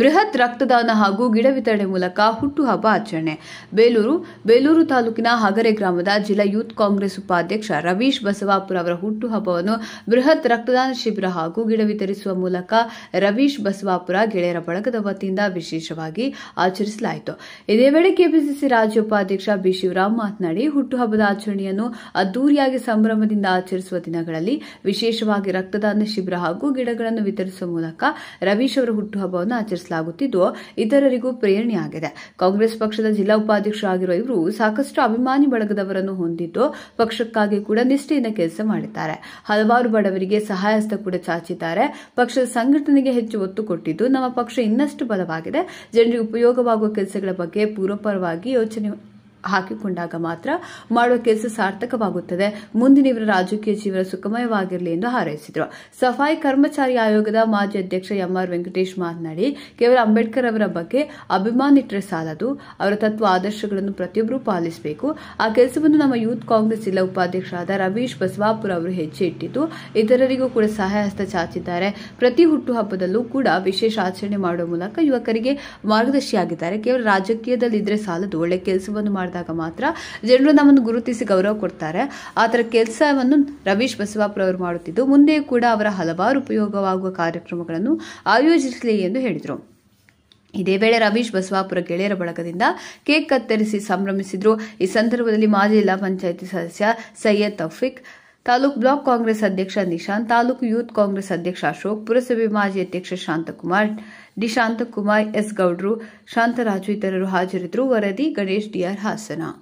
ಬೃಹತ್ ರಕ್ತದಾನ ಹಾಗೂ ಗಿಡ ವಿತರಣೆ ಮೂಲಕ ಹುಟ್ಟುಹಬ್ಬ ಆಚರಣೆ ಬೇಲೂರು ಬೇಲೂರು ತಾಲೂಕಿನ ಹಗರೆ ಗ್ರಾಮದ ಜಿಲ್ಲಾ ಯೂತ್ ಕಾಂಗ್ರೆಸ್ ಉಪಾಧ್ಯಕ್ಷ ರವೀಶ್ ಬಸವಾಪುರ ಅವರ ಹುಟ್ಟುಹಬ್ಬವನ್ನು ಬೃಹತ್ ರಕ್ತದಾನ ಶಿಬಿರ ಹಾಗೂ ಗಿಡ ವಿತರಿಸುವ ಮೂಲಕ ರವೀಶ್ ಬಸವಾಪುರ ಗೆಳೆಯರ ಬಳಗದ ವತಿಯಿಂದ ವಿಶೇಷವಾಗಿ ಆಚರಿಸಲಾಯಿತು ಇದೇ ವೇಳೆ ಕೆಪಿಸಿಸಿ ರಾಜ್ಯ ಉಪಾಧ್ಯಕ್ಷ ಬಿ ಶಿವರಾಮ್ ಮಾತನಾಡಿ ಹುಟ್ಟುಹಬ್ಬದ ಆಚರಣೆಯನ್ನು ಅದ್ದೂರಿಯಾಗಿ ಸಂಭ್ರಮದಿಂದ ಆಚರಿಸುವ ದಿನಗಳಲ್ಲಿ ವಿಶೇಷವಾಗಿ ರಕ್ತದಾನ ಶಿಬಿರ ಹಾಗೂ ಗಿಡಗಳನ್ನು ವಿತರಿಸುವ ಮೂಲಕ ರವೀಶ್ ಅವರ ಹುಟ್ಟುಹಬ್ಬವನ್ನು ಆಚರಿಸಲಾಯಿತು ಆಯೋಜಿಸಲಾಗುತ್ತಿದ್ದು ಇತರರಿಗೂ ಪ್ರೇರಣೆಯಾಗಿದೆ ಕಾಂಗ್ರೆಸ್ ಪಕ್ಷದ ಜಿಲ್ಲಾ ಉಪಾಧ್ಯಕ್ಷ ಉಪಾಧ್ಯಕ್ಷರಾಗಿರುವ ಇವರು ಸಾಕಷ್ಟು ಅಭಿಮಾನಿ ಬಳಗದವರನ್ನು ಹೊಂದಿದ್ದು ಪಕ್ಷಕ್ಕಾಗಿ ಕೂಡ ನಿಷ್ಠೆಯಿಂದ ಕೆಲಸ ಮಾಡಿದ್ದಾರೆ ಹಲವಾರು ಬಡವರಿಗೆ ಸಹಾಯಹಸ್ತ ಕೂಡ ಚಾಚಿದ್ದಾರೆ ಪಕ್ಷದ ಸಂಘಟನೆಗೆ ಹೆಚ್ಚು ಒತ್ತು ಕೊಟ್ಟಿದ್ದು ನಮ್ಮ ಪಕ್ಷ ಇನ್ನಷ್ಟು ಬಲವಾಗಿದೆ ಜನರಿಗೆ ಉಪಯೋಗವಾಗುವ ಕೆಲಸಗಳ ಬಗ್ಗೆ ಪೂರ್ವಪರವಾಗಿ ಯೋಚನೆ ಹಾಕಿಕೊಂಡಾಗ ಮಾತ್ರ ಮಾಡುವ ಕೆಲಸ ಸಾರ್ಥಕವಾಗುತ್ತದೆ ಮುಂದಿನ ಇವರ ರಾಜಕೀಯ ಜೀವನ ಸುಖಮಯವಾಗಿರಲಿ ಎಂದು ಹಾರೈಸಿದರು ಸಫಾಯಿ ಕರ್ಮಚಾರಿ ಆಯೋಗದ ಮಾಜಿ ಅಧ್ಯಕ್ಷ ಎಂಆರ್ ವೆಂಕಟೇಶ್ ಮಾತನಾಡಿ ಕೇವಲ ಅಂಬೇಡ್ಕರ್ ಅವರ ಬಗ್ಗೆ ಅಭಿಮಾನಿಟ್ಟರೆ ಸಾಲದು ಅವರ ತತ್ವ ಆದರ್ಶಗಳನ್ನು ಪ್ರತಿಯೊಬ್ಬರೂ ಪಾಲಿಸಬೇಕು ಆ ಕೆಲಸವನ್ನು ನಮ್ಮ ಯೂತ್ ಕಾಂಗ್ರೆಸ್ ಜಿಲ್ಲಾ ಉಪಾಧ್ಯಕ್ಷರಾದ ರವೀಶ್ ಬಸವಾಪುರ ಅವರು ಹೆಜ್ಜೆ ಇಟ್ಟಿದ್ದು ಇತರರಿಗೂ ಕೂಡ ಸಹಾಯ ಹಸ್ತ ಚಾಚಿದ್ದಾರೆ ಪ್ರತಿ ಹುಟ್ಟುಹಬ್ಬದಲ್ಲೂ ಕೂಡ ವಿಶೇಷ ಆಚರಣೆ ಮಾಡುವ ಮೂಲಕ ಯುವಕರಿಗೆ ಮಾರ್ಗದರ್ಶಿಯಾಗಿದ್ದಾರೆ ಕೇವಲ ರಾಜಕೀಯದಲ್ಲಿದ್ದರೆ ಸಾಲದು ಒಳ್ಳೆ ಕೆಲಸವನ್ನು ಮಾಡಿದ ಆದಾಗ ಮಾತ್ರ ಜನರು ನಮ್ಮನ್ನು ಗುರುತಿಸಿ ಗೌರವ ಕೊಡ್ತಾರೆ ಆ ಥರ ಕೆಲಸವನ್ನು ರವೀಶ್ ಅವರು ಮಾಡುತ್ತಿದ್ದು ಮುಂದೆ ಕೂಡ ಅವರ ಹಲವಾರು ಉಪಯೋಗವಾಗುವ ಕಾರ್ಯಕ್ರಮಗಳನ್ನು ಆಯೋಜಿಸಲಿ ಎಂದು ಹೇಳಿದರು ಇದೇ ವೇಳೆ ರವೀಶ್ ಬಸವಾಪುರ ಗೆಳೆಯರ ಬಳಗದಿಂದ ಕೇಕ್ ಕತ್ತರಿಸಿ ಸಂಭ್ರಮಿಸಿದ್ರು ಈ ಸಂದರ್ಭದಲ್ಲಿ ಮಾಜಿ ಜಿಲ್ಲಾ ಪಂಚಾಯತಿ ಸದಸ್ಯ ಸೈಯದ್ ತೌಫಿಕ್ ತಾಲೂಕು ಬ್ಲಾಕ್ ಕಾಂಗ್ರೆಸ್ ಅಧ್ಯಕ್ಷ ನಿಶಾಂತ್ ತಾಲೂಕು ಯೂತ್ ಕಾಂಗ್ರೆಸ್ ಅಧ್ಯಕ್ಷ ಅಶೋಕ್ ಪುರಸಭೆ ಮಾಜಿ ಅಧ್ಯಕ್ಷ ಶಾಂತಕುಮಾರ್ ಡಿ ಶಾಂತಕುಮಾರ್ ಎಸ್ ಗೌಡ್ರು ಶಾಂತರಾಜು ಇತರರು ಹಾಜರಿದ್ದರು ವರದಿ ಗಣೇಶ್ ಡಿಆರ್ ಹಾಸನ